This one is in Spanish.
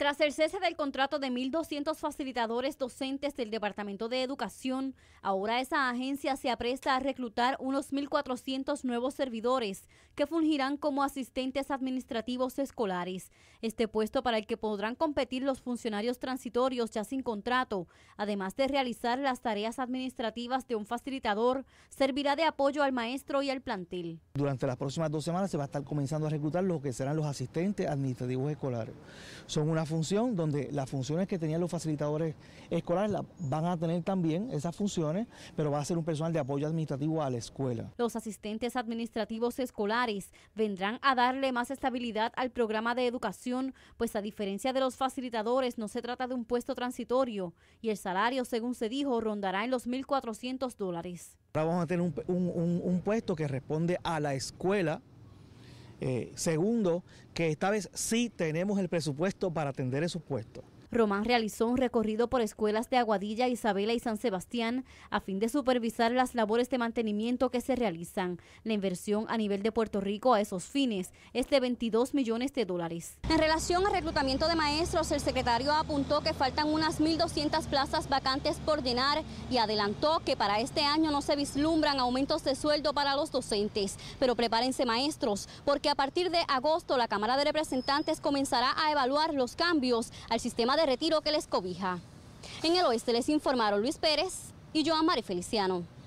Tras el cese del contrato de 1.200 facilitadores docentes del Departamento de Educación, ahora esa agencia se apresta a reclutar unos 1.400 nuevos servidores que fungirán como asistentes administrativos escolares. Este puesto para el que podrán competir los funcionarios transitorios ya sin contrato, además de realizar las tareas administrativas de un facilitador, servirá de apoyo al maestro y al plantel. Durante las próximas dos semanas se va a estar comenzando a reclutar lo que serán los asistentes administrativos escolares. Son una función, donde las funciones que tenían los facilitadores escolares van a tener también esas funciones, pero va a ser un personal de apoyo administrativo a la escuela. Los asistentes administrativos escolares vendrán a darle más estabilidad al programa de educación, pues a diferencia de los facilitadores no se trata de un puesto transitorio y el salario, según se dijo, rondará en los 1.400 dólares. Ahora vamos a tener un puesto que responde a la escuela eh, segundo, que esta vez sí tenemos el presupuesto para atender esos puestos. Román realizó un recorrido por escuelas de Aguadilla, Isabela y San Sebastián a fin de supervisar las labores de mantenimiento que se realizan. La inversión a nivel de Puerto Rico a esos fines es de 22 millones de dólares. En relación al reclutamiento de maestros, el secretario apuntó que faltan unas 1.200 plazas vacantes por llenar y adelantó que para este año no se vislumbran aumentos de sueldo para los docentes. Pero prepárense maestros, porque a partir de agosto la Cámara de Representantes comenzará a evaluar los cambios al sistema de retiro que les cobija. En el oeste les informaron Luis Pérez y Joan Mari Feliciano.